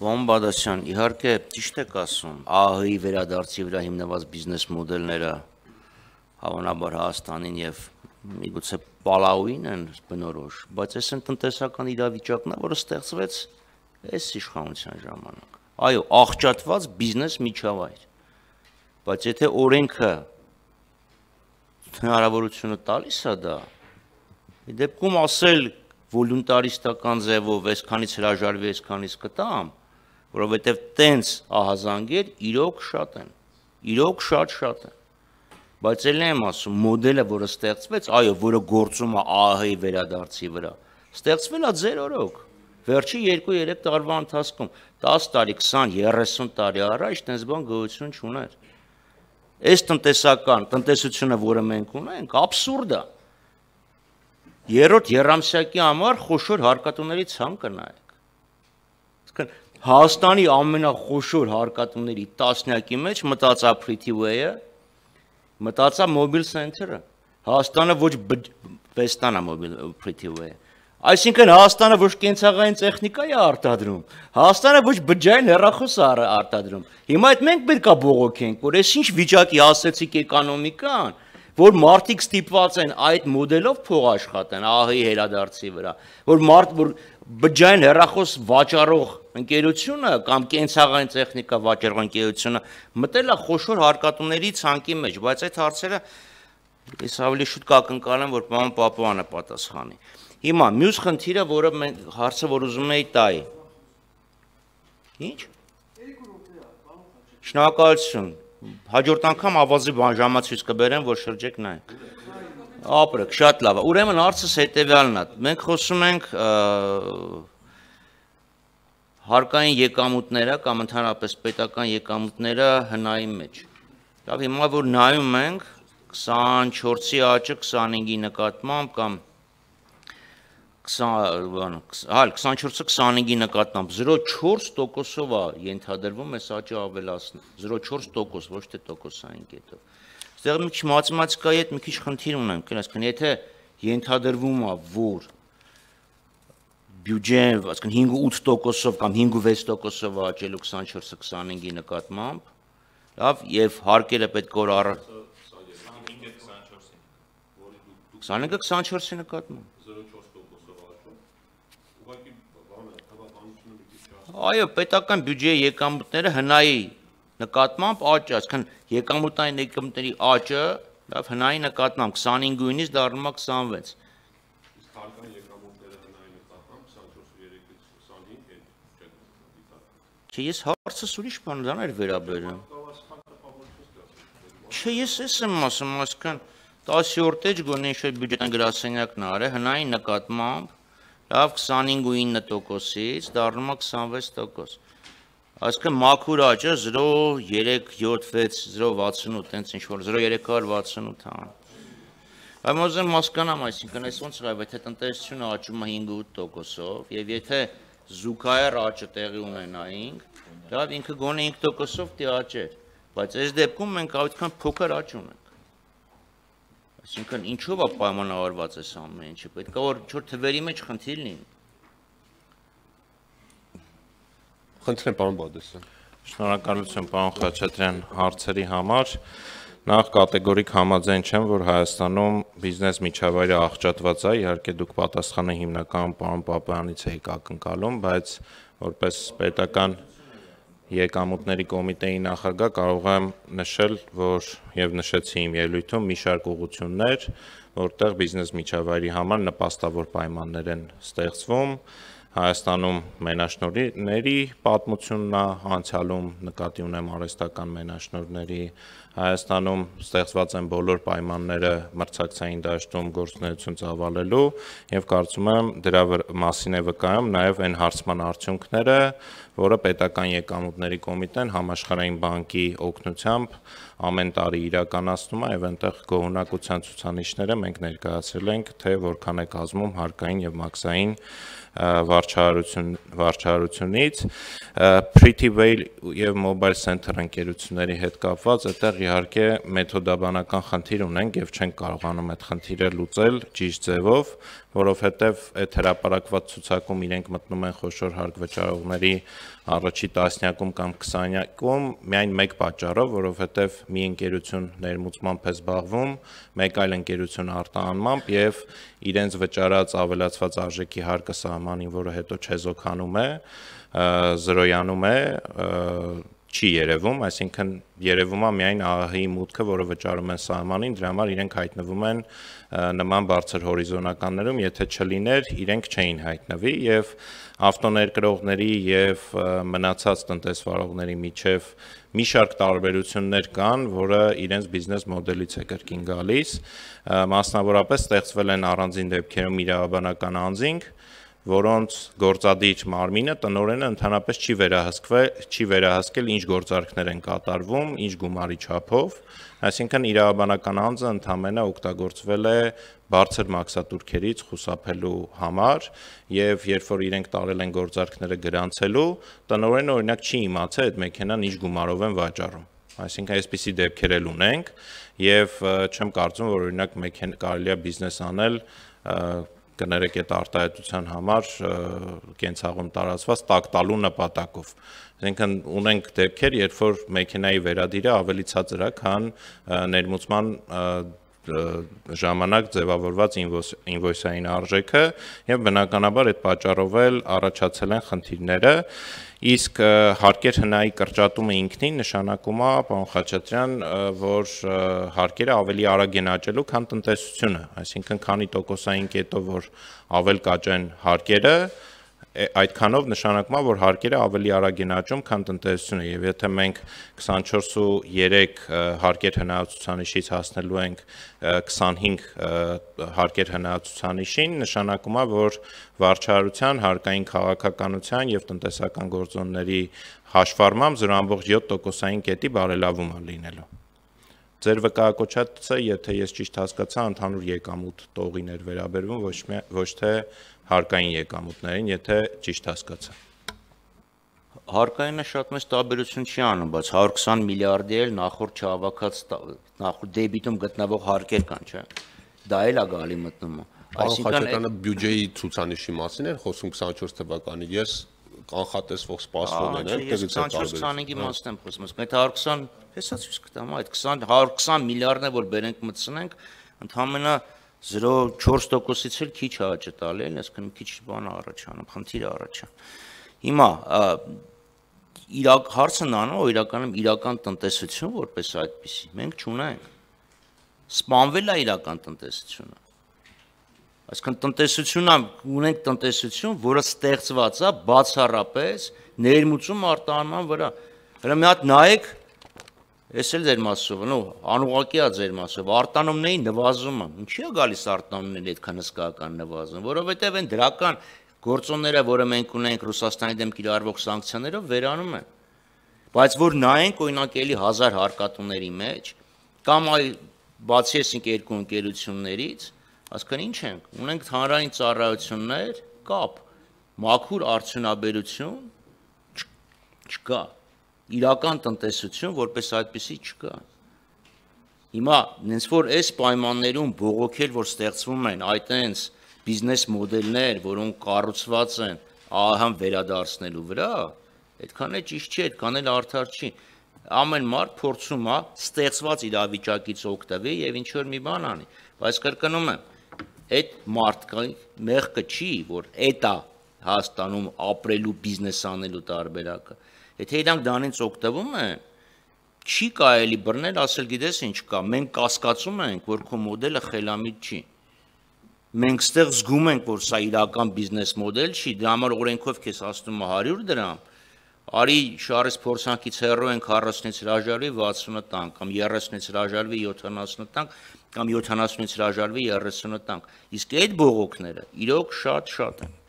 Պարոն Բադասյան, իհարկե ճիշտ եք ասում, ԱՀ-ի վերադարձի վրա հիմնված բիզնես մոդելները հավանաբար Հայաստանին եւ միգուցե Պալաուին են բնորոշ, բայց այս են տնտեսական իրավիճակն է, որը ստեղծվեց այս իշխանության ժամանակ։ Այո, աղճատված բիզնես միջավայր։ Բայց եթե օրենքը հնարավորությունը տալիս է դա, դեպքում ասել վոլունտարիստական ձևով այսքանից հրաժարվի, այսքանից կտամ, որովհետև տենց ահազանգեր իրոք շատ են, իրոք շատ-շատ են։ Բայց էլ եմ ասում, մոդելը, որը ստեղծվեց, այո, որը գործում է ԱՀ-ի վերադարձի վրա, ստեղծվել է ձեր օրոք։ Վերջի 2-3 տարվա ընթացքում 10 տարի, 20, 30 տարի առաջ տենց բան գոյություն չուներ։ Այս տնտեսական տնտեսությունը, որը մենք ունենք, абսուրդ է։ Երրորդ երամսյակի համար խոշոր հարկատուների ցանկը նայեք։ Իսկան Հայաստանի ամենախոշոր հարկատումների տասնյակի մեջ մտածա Pretty-way-ը, մտածա Mobile Center-ը։ Հայաստանը ոչ Վեստանա Mobile Pretty-way-ը։ Այսինքն Հայաստանը ոչ կենցաղային տեխնիկա է արտադրում, Հայաստանը ոչ բջջային հեռախոս է արտադրում։ Հիմա այդ մենք պետք է բողոքենք, որ այս ինչ վիճակի ասեցիք էկոնոմիկան, որ մարդիկ ստիպված են այդ մոդելով փող աշխատեն ահի հերադարձի վրա, որ մարդ որ բջջային հեռախոս վաճառող ընկերությունը կամ կենցաղային տեխնիկա վաճառող ընկերությունը մտել է խոշոր հարկատուների ցանկի մեջ, բայց այդ հարցերը ես ավելի շուտ կակնկալեմ, որ պարոն Պապուանը պատասխանի։ Հիմա մյուս խնդիրը, որը մենք հարցը որ ուզում էի տալ։ Ինչ։ Շնորհակալություն։ Հաջորդ անգամ ավազի բանջամացույց կբերեմ, որ շրջեք նայեք։ Ապրեք, շատ լավ է։ Ուրեմն հարցս հետեւյալն է։ Մենք խոսում ենք հարկային եկամուտները կամ ընդհանրապես պետական եկամուտները հնայի մեջ։ Դավ հիմա որ նայում ենք 24-ի աճը 25-ի նկատմամբ կամ 20 բանը, հալ 24-ը 25-ի նկատմամբ 0.4%-ով է ենթադրվում այս աճը ավելացնել։ 0.4%, ոչ թե տոկոսային կետով։ Այստեղ մի քիչ մաթեմատիկայի հետ մի քիչ խնդիր ունեմ, այսինքն եթե ենթադրվում է, որ 0.4 բյուջեն, այսինքն 5-8%-ով կամ 5-6%-ով աճելու 24-ը 25-ի նկատմամբ, լավ, եւ հարկերը պետք որ առ 25-ը 24-ի նկատմամբ 0.4%-ով աճում։ Ուղղակի հավանությունը մի քիչ Այո, պետական բյուջեի եկամուտները հնայի նկատմամբ աճը, այսինքն եկամուտային եկամուտների աճը, լավ, հնայի նկատմամբ 25-ից դառնում է 26։ Իսկ հարկային Չէ, ես հարցս ուրիշ բան դան էր վերաբերում։ Չէ, ես էս եմ ասում, այսքան 10-րդ էջ գոնե ինչ-որ բյուջետային գրասենյակն արե հնային նկատմամբ լավ 25.9%-ից դառնում է 26%։ Այսինքն մաքուր աճը 0.376-068, տենց ինչ որ 0.368 է։ Այո, ուզեմ հասկանամ, այսինքն այս ոնց լավ է, թե տնտեսությունը աճում է 5-8%-ով, եւ եթե զուգահեռ աճը տեղի ունենայինք, դա ինքը գոնե 5%-ով դի աճեր, բայց այս դեպքում մենք այդքան փոքր աճ ունենք։ Այսինքն ինչով է պայմանավորված այս ամեն ինչը, պետք է որ ինչ-որ թվերի մեջ խնդիր լինի։ Խնդրեմ, պարոն Բադեսյան։ Շնորհակալություն, պարոն Խաչատրյան, հարցերի համար։ Ա Նախ կատեգորիկ համաձայն չեմ, որ Հայաստանում բիզնես միջավայրը աղճատված է, իհարկե դուք պատասխանը հիմնական պարոն Պապյանից եք ակնկալում, բայց որպես պետական եկամուտների կոմիտեի նախագահ կարող եմ նշել, որ եւ նշեցի իմ ելույթում մի շարք ուղություններ, որտեղ բիզնես միջավայրի համար նպաստավոր պայմաններ են ստեղծվում, Հայաստանում մենաշնորհների պատմությունն է անցյալում նկատի ունեմ արհեստական մենաշնորհների Հայաստանում ստեղծված են բոլոր պայմանները մրցակցային դաշտում գործունեություն ծավալելու եւ կարծում եմ դրա մասին է վկայում նաեւ այն հարցման արդյունքները, որը պետական եկամուտների կոմիտեն համաշխարհային բանկի օգնությամբ ամեն տարի իրականացնում է, եւ այնտեղ գոհունակության ցուցանիշները մենք ներկայացրել ենք, թե որքան է կազմում հարկային եւ մաքսային վարչահարություն վարչահարությունից Pretty Whale եւ Mobile Center ընկերությունների հետ կապված այդտեղ իհարկե մեթոդաբանական խնդիր ունենք եւ չենք կարողանում այդ խնդիրը լուծել ճիշտ ձևով, որովհետև այդ հրապարակված ցուցակում իրենք մտնում են խոշոր հարգվճարողների առաջի տասնյակում կամ 20-յակում միայն մեկ պատճառով, որովհետև մի ընկերություն ներմուծմամբ է զբաղվում, մեկ այլ ընկերություն արտահանմամբ եւ իրենց վճարած ավելացված արժեքի հարկը սահմանին, որը հետո չեզոքանում է, զրոյանում է, չի երևում, այսինքն երևում է միայն ԱԱՀ-ի մուտքը, որը վճարում են սահմանին, դրա համար իրենք հայտնվում են նման բարձր հորիզոնականներում, եթե չլիներ, իրենք չէին հայտնվի եւ ավտոներկրողների եւ մնացած տնտեսվարողների միջև մի շարք տարբերություններ կան, որը իրենց բիզնես մոդելից է կրկին գալիս, մասնավորապես ստեղծվել են առանձին դեպքերում իրավաբանական անձինք, որոնց գործադիր մարմինը տնորենը ընդհանրապես չի վերահսկվել, չի վերահսկել ինչ գործարքներ են կատարվում, ինչ գումարի չափով, այսինքն իրավաբանական անձը ընդամենը օգտագործվել է բարձր մաքսատուրքերից խուսափելու համար եւ երբ որ իրենք տարել են գործարքները գրանցելու, տնորենը օրինակ չի իմացել այդ մեքենան ինչ գումարով են վաճառում այսինքն այսպիսի դեպքեր էլ ունենք եւ չեմ կարծում որ օրինակ մեքեն կարելի է բիզնես անել կներեք այդ արտահայտության համար կենցաղում տարածված տակտալու նպատակով։ Այսինքն ունենք դեպքեր, երբ որ մեքենայի վերադիրը ավելի ցածր է, քան ներմուծման ժամանակ ձևավորված ինվոյսային արժեքը եւ բնականաբար այդ պատճառով էլ առաջացել են խնդիրները իսկ հարկեր հնայի կրճատումը ինքնին նշանակում է, պարոն Խաչատրյան, որ հարկերը ավելի արագ են աճելու, քան տնտեսությունը, այսինքն քանի տոկոսային կետով որ ավել կաճեն հարկերը, այդքանով նշանակում է, որ հարկերը ավելի արագ են աճում, քան տնտեսությունը, եւ եթե մենք 24.3 հարկեր հնարացուցանիշից հասնելու ենք 25 հարկեր հնարացուցանիշին, նշանակում է, որ վարչարության, հարկային քաղաքականության եւ տնտեսական գործոնների հաշվառմամբ 0.7%-ային կետի բարելավում է լինելու։ Ձեր վկայակոչածը, եթե ես ճիշտ հասկացա, ընդհանուր եկամուտ տողին էր վերաբերվում, ոչ մի, ոչ թե հարկային եկամուտներին, եթե ճիշտ հասկացա։ Հարկայինը շատ մեծ տարբերություն չի անում, բայց 120 միլիարդի էլ նախորդ չհավաքած նախորդ դեբիտում գտնվող հարկեր կան, չէ՞։ Դա էլ է գալի մտնումը։ Այսինքն Խաչակյանը բյուջեի ցուցանիշի մասին էր խոսում 24 թվականի։ Ես կանխատեսվող սպասվողներն են, դերից է տարբեր։ 25-ի մասն եմ խոսում, ասում եմ, 120, հեսա ցույց կտամ, այդ 20 120 միլիարդն է, որ բերենք մտցնենք, ընդհանրապես 0.4%-ից էլ քիչ է աճը տալի, այսինքն քիչ բան առաջանում, խնդիր առաջա։ Հիմա իրակ հարցն անում, իրականում իրական տնտեսություն որպես այդպեսի մենք չունենք։ Սպանվել է իրական տնտեսությունը այսինքն տնտեսությունն ունենք տնտեսություն, որը ստեղծված է բացառապես ներմուծում արտահանման վրա։ Հələ մի հատ նայեք, ես էլ ձեր մասով, նո, անուղակիա ձեր մասով, արտանումների նվազումը։ Ինչի է գալիս արտանումների այդքան հսկական նվազում, որովհետև այն դրական գործոնները, որը մենք ունենք Ռուսաստանի դեմ կիրառվող սանկցիաներով վերանում են։ Բայց որ նայենք օրինակելի 1000 հարկատուների մեջ կամ այլ բացի այսինքն երկու ընկերություններից, Այսքան ինչ ենք, ունենք հանրային ծառայություններ, կապ, մաքուր արդյունաբերություն չկա։ Իրական տնտեսություն որպես այդպեսի չկա։ Հիմա նենց որ այս պայմաններում բողոքել, որ ստեղծվում են այդ այնց բիզնես մոդելներ, որոնք կառուցված են ԱՀ-ն վերադարձնելու վրա, այդքան էլ ճիշտ չի, այդքան էլ արդար չի։ Ամեն մարդ փորձում է ստեղծված իրավիճակից օգտվել եւ ինչ որ մի բան անի, բայց կրկնում եմ, այդ մարդկային մեղքը չի, որ այդ է Հայաստանում ապրելու, բիզնես անելու տարբերակը։ Եթե իրանք դրանից օգտվում են, չի կարելի բռնել, ասել գիտես ինչ կա, մենք կասկածում ենք, որ քո մոդելը խելամիտ չի։ Մենք ստեղ զգում ենք, որ սա իրական բիզնես մոդել չի, դրա համար օրենքով քեզ ասնում է 100 դրամ, արի շարից փորձանքից հեռու ենք 40-ից հրաժարվի 60-ը տանք կամ 30-ից հրաժարվի 70-ը տանք կամ 70-ից հրաժարվի 30-ը տանք։ Իսկ այդ բողոքները իրոք շատ-շատ են։ շատ, շատ